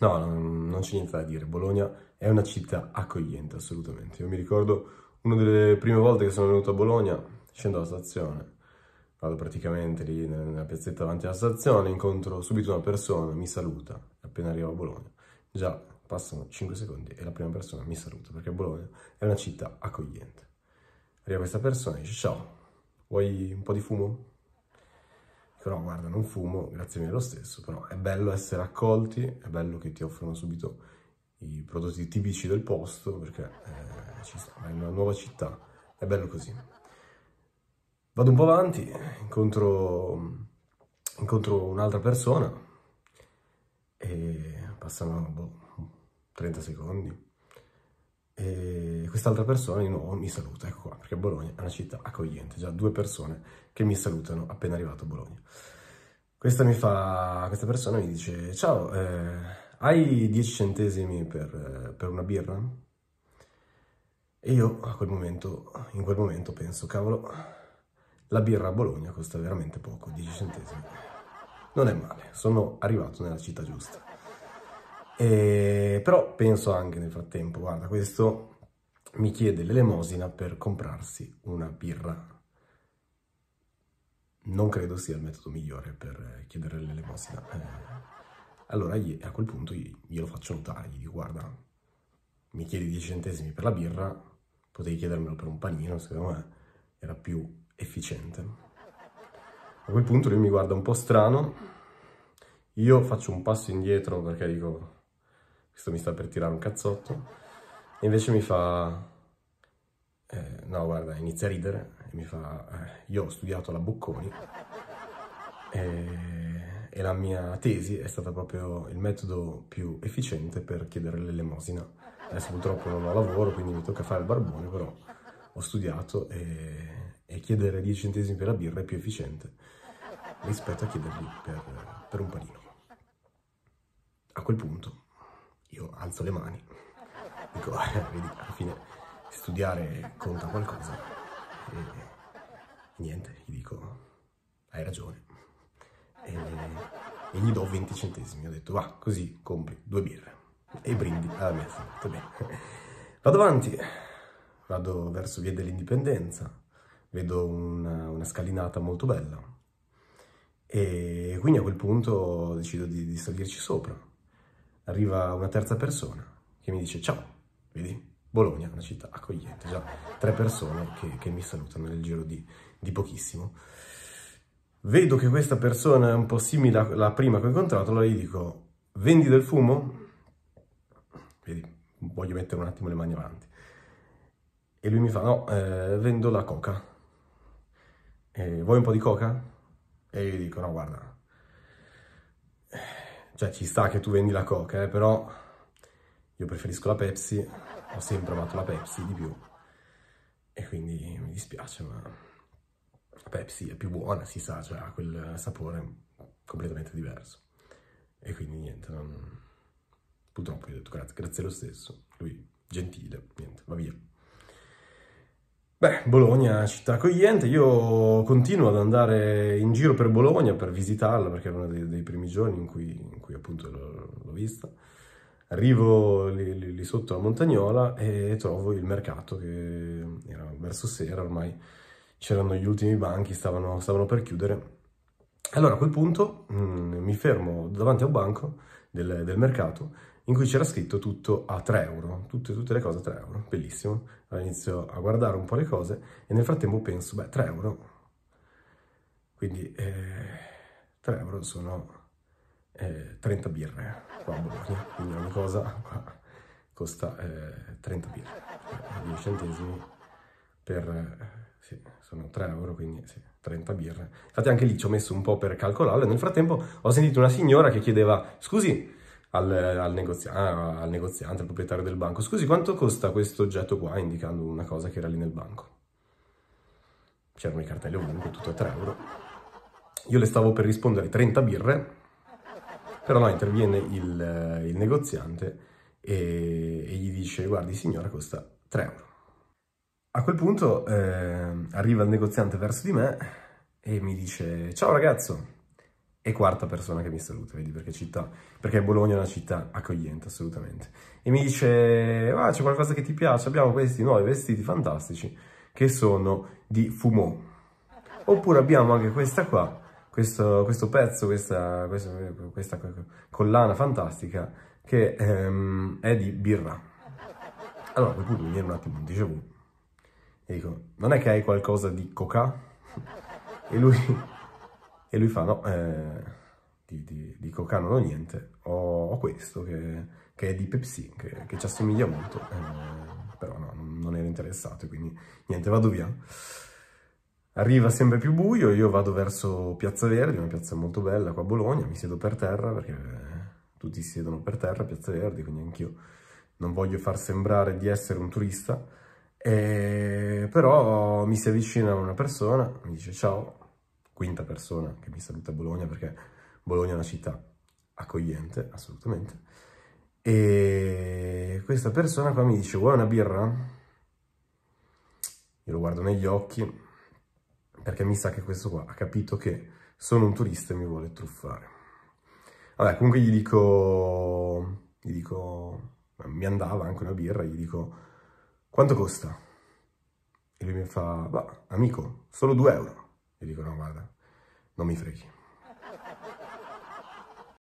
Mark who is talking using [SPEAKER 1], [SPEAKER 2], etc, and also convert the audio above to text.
[SPEAKER 1] No, non, non c'è niente da dire. Bologna è una città accogliente, assolutamente. Io mi ricordo una delle prime volte che sono venuto a Bologna, scendo alla stazione, vado praticamente lì nella piazzetta davanti alla stazione, incontro subito una persona, mi saluta, appena arrivo a Bologna. Già passano 5 secondi e la prima persona mi saluta, perché Bologna è una città accogliente. Arriva questa persona e dice ciao, vuoi un po' di fumo? che guarda, non fumo, grazie mille lo stesso, però è bello essere accolti, è bello che ti offrono subito i prodotti tipici del posto, perché eh, ci sta, è una nuova città, è bello così. Vado un po' avanti, incontro, incontro un'altra persona e passano boh, 30 secondi e quest'altra persona di nuovo mi saluta, ecco qua, perché Bologna è una città accogliente, già due persone che mi salutano appena arrivato a Bologna. Questa, mi fa, questa persona mi dice, ciao, eh, hai 10 centesimi per, per, una birra? E io a quel momento, in quel momento penso, cavolo, la birra a Bologna costa veramente poco, 10 centesimi. Non è male, sono arrivato nella città giusta. E, però penso anche nel frattempo, guarda, questo mi chiede l'elemosina per comprarsi una birra. Non credo sia il metodo migliore per eh, chiedere l'elemosina. Eh, allora a quel punto glielo faccio notare, gli dico guarda, mi chiedi 10 centesimi per la birra, potevi chiedermelo per un panino, secondo me era più efficiente. A quel punto lui mi guarda un po' strano, io faccio un passo indietro perché dico questo mi sta per tirare un cazzotto, e invece mi fa, eh, no guarda, inizia a ridere e mi fa, eh, io ho studiato alla Bocconi e, eh, e la mia tesi è stata proprio il metodo più efficiente per chiedere l'elemosina. Adesso purtroppo non ho lavoro, quindi mi tocca fare il barbone, però ho studiato e, e chiedere 10 centesimi per la birra è più efficiente rispetto a chiedergli per, per un panino. A quel punto io alzo le mani Dico, ecco, vedi, alla fine studiare conta qualcosa. E niente, gli dico, hai ragione. E, e gli do 20 centesimi. Ho detto, va, così compri due birre. E brindi alla mia salute. Bene. Vado avanti, vado verso Via dell'Indipendenza, vedo una, una scalinata molto bella. E quindi a quel punto decido di, di salirci sopra. Arriva una terza persona che mi dice ciao, Vedi? Bologna, una città accogliente, già tre persone che, che mi salutano nel giro di, di, pochissimo. Vedo che questa persona è un po' simile alla prima che ho incontrato, allora gli dico, vendi del fumo? Vedi, voglio mettere un attimo le mani avanti. E lui mi fa, no, eh, vendo la coca. Eh, vuoi un po' di coca? E io gli dico, no, guarda, cioè ci sta che tu vendi la coca, eh, però io preferisco la Pepsi, ho sempre amato la Pepsi di più. E quindi mi dispiace, ma la Pepsi è più buona, si sa, cioè ha quel sapore completamente diverso. E quindi niente, non... purtroppo ho detto grazie, grazie lo stesso. Lui, gentile, niente, va via. Beh, Bologna, città accogliente, io continuo ad andare in giro per Bologna per visitarla perché era uno dei, dei primi giorni in cui, in cui appunto l'ho vista. Arrivo lì, lì, lì, sotto la montagnola e trovo il mercato che era verso sera ormai, c'erano gli ultimi banchi, stavano, stavano, per chiudere. Allora a quel punto mh, mm, mi fermo davanti a un banco del, del mercato in cui c'era scritto tutto a 3 euro, tutte, tutte, le cose a 3 euro, bellissimo. Allora inizio a guardare un po' le cose e nel frattempo penso, beh 3 euro, quindi eh, 3 euro sono eh, 30 birre eh, qua a Bologna, quindi ogni cosa qua costa eh, 30 birre, 10 eh, centesimi per, eh, sì, sono 3 euro, quindi sì, 30 birre. Infatti anche lì ci ho messo un po' per calcolarlo e nel frattempo ho sentito una signora che chiedeva, scusi, al, al, negozia ah, al, negoziante, al proprietario del banco. Scusi, quanto costa questo oggetto qua? Indicando una cosa che era lì nel banco. C'erano i cartelli ovunque, tutto a 3 euro. Io le stavo per rispondere 30 birre, però no, interviene il, eh, il negoziante e, e, gli dice guardi signora costa 3 euro. A quel punto eh, arriva il negoziante verso di me e mi dice ciao ragazzo e quarta persona che mi saluta, vedi perché città, perché Bologna è una città accogliente assolutamente. E mi dice ah, c'è qualcosa che ti piace, abbiamo questi nuovi vestiti fantastici che sono di Fumeau. Oppure abbiamo anche questa qua questo, questo pezzo, questa, questa, questa, collana fantastica che ehm, è di birra. Allora a quel punto mi viene un attimo un déjà vu e dico, non è che hai qualcosa di coca? E lui, e lui fa, no, eh, di, di, di, coca non ho niente, ho, ho questo che, che, è di Pepsi, che, che ci assomiglia molto, eh, però no, non era interessato, quindi niente, vado via. Arriva sempre più buio, io vado verso Piazza Verdi, una piazza molto bella qua a Bologna, mi siedo per terra perché tutti si siedono per terra a Piazza Verdi, quindi anch'io non voglio far sembrare di essere un turista, e... però mi si avvicina una persona, mi dice ciao, quinta persona che mi saluta a Bologna perché Bologna è una città accogliente, assolutamente, e questa persona qua mi dice vuoi una birra? Io lo guardo negli occhi, perché mi sa che questo qua ha capito che sono un turista e mi vuole truffare. Vabbè, comunque gli dico, gli dico, mi andava anche una birra, gli dico, quanto costa? E lui mi fa, va, amico, solo 2 euro. Gli dico, no, guarda, non mi freghi.